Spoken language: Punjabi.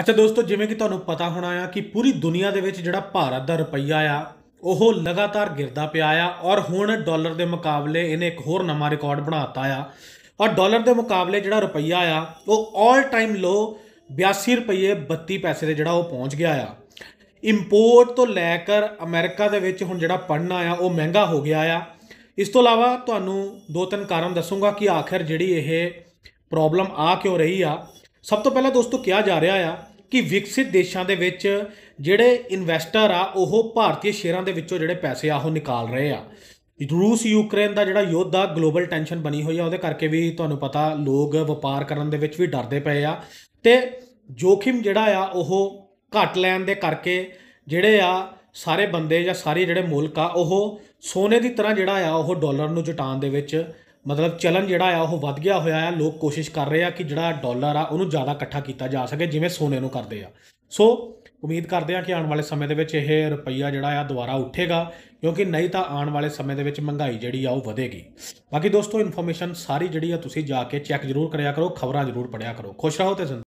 ਅੱਛਾ ਦੋਸਤੋ ਜਿਵੇਂ ਕਿ ਤੁਹਾਨੂੰ ਪਤਾ ਹੋਣਾ ਆ ਕਿ ਪੂਰੀ ਦੁਨੀਆ ਦੇ ਵਿੱਚ ਜਿਹੜਾ ਭਾਰਤ ਦਾ ਰੁਪਈਆ ਆ ਉਹ ਲਗਾਤਾਰ ਗਿਰਦਾ ਪਿਆ ਆ ਔਰ ਹੁਣ ਡਾਲਰ ਦੇ ਮੁਕਾਬਲੇ ਇਹਨੇ ਇੱਕ ਹੋਰ ਨਵਾਂ ਰਿਕਾਰਡ ਬਣਾਤਾ ਆ ਔਰ ਡਾਲਰ ਦੇ ਮੁਕਾਬਲੇ ਜਿਹੜਾ ਰੁਪਈਆ ਆ ਉਹ 올 ਟਾਈਮ ਲੋ 82 ਰੁਪਏ 32 ਪੈਸੇ ਦੇ ਜਿਹੜਾ ਉਹ ਪਹੁੰਚ ਗਿਆ ਆ ਇੰਪੋਰਟ ਤੋਂ ਲੈ ਕੇ ਅਮਰੀਕਾ ਦੇ ਵਿੱਚ ਹੁਣ ਜਿਹੜਾ ਪੜਨਾ ਆ ਉਹ ਮਹਿੰਗਾ ਹੋ ਗਿਆ ਆ ਇਸ ਤੋਂ ਇਲਾਵਾ ਤੁਹਾਨੂੰ ਦੋ ਤਿੰਨ ਕਾਰਨ ਦੱਸੂਗਾ ਕਿ ਆਖਿਰ ਜਿਹੜੀ ਇਹ ਪ੍ਰੋਬਲਮ ਆ ਕਿਉਂ ਰਹੀ ਆ ਸਭ ਤੋਂ ਪਹਿਲਾਂ ਦੋਸਤੋ ਕਿਹਾ ਜਾ ਰਿਹਾ ਆ ਕਿ ਵਿਕਸਿਤ ਦੇਸ਼ਾਂ ਦੇ ਵਿੱਚ ਜਿਹੜੇ ਇਨਵੈਸਟਰ ਆ ਉਹ ਭਾਰਤੀ ਸ਼ੇਅਰਾਂ ਦੇ ਵਿੱਚੋਂ ਜਿਹੜੇ ਪੈਸੇ ਆ ਉਹ ਨਿਕਾਲ ਰਹੇ ਆ ਰੂਸ ਯੂਕਰੇਨ ਦਾ ਜਿਹੜਾ ਯੁੱਧ ਆ ਗਲੋਬਲ ਟੈਨਸ਼ਨ ਬਣੀ ਹੋਈ ਆ ਉਹਦੇ ਕਰਕੇ ਵੀ ਤੁਹਾਨੂੰ ਪਤਾ ਲੋਕ ਵਪਾਰ ਕਰਨ ਦੇ ਵਿੱਚ ਵੀ ਡਰਦੇ ਪਏ ਆ ਤੇ ਜੋਖਿਮ ਜਿਹੜਾ ਆ ਉਹ ਘਟ ਲੈਣ ਦੇ ਕਰਕੇ ਜਿਹੜੇ ਆ ਸਾਰੇ ਬੰਦੇ ਜਾਂ ਸਾਰੇ ਜਿਹੜੇ ਮੁਲਕ ਆ ਉਹ ਸੋਨੇ ਦੀ ਤਰ੍ਹਾਂ ਜਿਹੜਾ ਆ ਉਹ ਡਾਲਰ ਨੂੰ ਜਟਾਣ ਦੇ ਵਿੱਚ ਮਤਲਬ ਚਲਨ ਜਿਹੜਾ ਆ ਉਹ ਵੱਧ ਗਿਆ ਹੋਇਆ ਆ ਲੋਕ ਕੋਸ਼ਿਸ਼ ਕਰ ਰਹੇ ਆ ਕਿ ਜਿਹੜਾ ਡਾਲਰ ਆ ਉਹਨੂੰ ਜ਼ਿਆਦਾ ਇਕੱਠਾ ਕੀਤਾ ਜਾ ਸਕੇ ਜਿਵੇਂ ਸੋਨੇ ਨੂੰ ਕਰਦੇ ਆ ਸੋ ਉਮੀਦ ਕਰਦੇ ਆ ਕਿ ਆਉਣ ਵਾਲੇ ਸਮੇਂ ਦੇ ਵਿੱਚ ਇਹ ਰੁਪਈਆ ਜਿਹੜਾ ਆ ਦੁਬਾਰਾ ਉੱਠੇਗਾ ਕਿਉਂਕਿ ਨਹੀਂ ਤਾਂ ਆਉਣ ਵਾਲੇ ਸਮੇਂ ਦੇ ਵਿੱਚ ਮਹਿੰਗਾਈ ਜਿਹੜੀ ਆ ਉਹ ਵਧੇਗੀ ਬਾਕੀ ਦੋਸਤੋ ਇਨਫੋਰਮੇਸ਼ਨ ਸਾਰੀ ਜਿਹੜੀ ਆ ਤੁਸੀਂ ਜਾ ਕੇ ਚੈੱਕ ਜ਼ਰੂਰ ਕਰਿਆ ਕਰੋ ਖਬਰਾਂ ਜ਼ਰੂਰ ਪੜਿਆ ਕਰੋ ਖੁਸ਼ ਰਹੋ ਤੇ